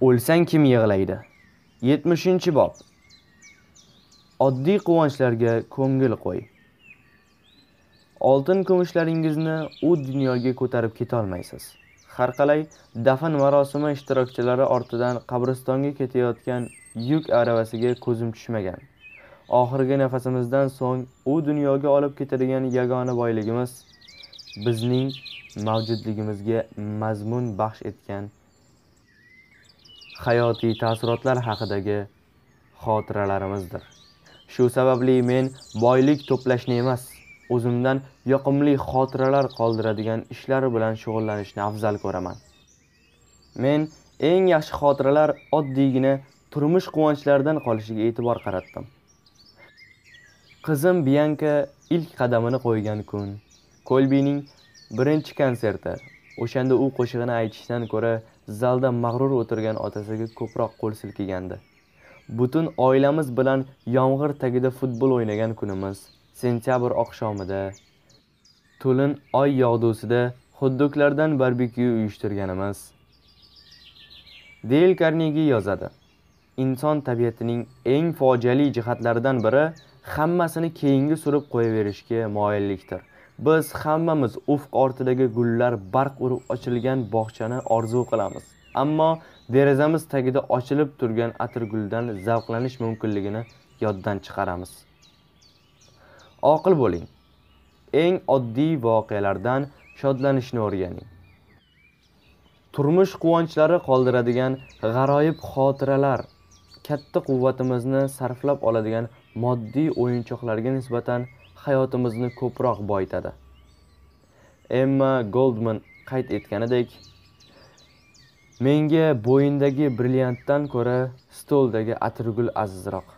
O'lsang kim yig'laydi? 70-bob. Oddiy quvonchlarga ko'ngil qo'y. Oltin kumushlaringizni u dunyoga ko'tarib keta olmaysiz. Har qalay dafn marosimi ishtirokchilari ortidan qabristonga ketayotgan yuk aravasiga ko'zim tushmagan. Oxirgi nafasimizdan so'ng u dunyoga olib ketadigan yagona boyligimiz bizning mavjudligimizga mazmun baxsh etgan hayotiy taassurotlar haqidagi xotiralarimizdir shu sababli men boylik to'plashni emas o'zimdan yoqimli xotiralar qoldiradigan ishlar bilan shug'ullanishni afzal ko'raman men eng yaxshi xotiralar oddiygina turmush quvonchlaridan qolishiga e'tibor qaratdim qizim bianka ilk qadamini qo'ygan kun kolbining birinchi konserti o'shanda u qo'shig'ini aytishdan ko'ra zalda mag'rur o'tirgan otasiga ko'proq qo'l silkigandi butun oilamiz bilan yomg'ir tagida futbol o'ynagan kunimiz sentyabr oqshomida to'lin oy yog'dusida xudduklardan barbekyu uyushtirganimiz deyl karnegi yozadi inson tabiatining eng fojiali jihatlaridan biri hammasini keyinga surib qo'yaverishga moyillikdir biz hammamiz ufq ortidagi gullar barq urib ochilgan bog'chani orzu qilamiz ammo derazamiz tagida ochilib turgan atirguldan zavqlanish mumkinligini yoddan chiqaramiz oqil bo'ling eng oddiy voqealardan shodlanishni o'rganing turmush quvonchlari qoldiradigan g'aroyib xotiralar katta quvvatimizni sarflab oladigan moddiy o'yinchoqlarga nisbatan hayotimizni ko'proq boyitadi emma goldman qayd etganidek menga bo'yindagi brilliantdan ko'ra stoldagi atirgul azizroq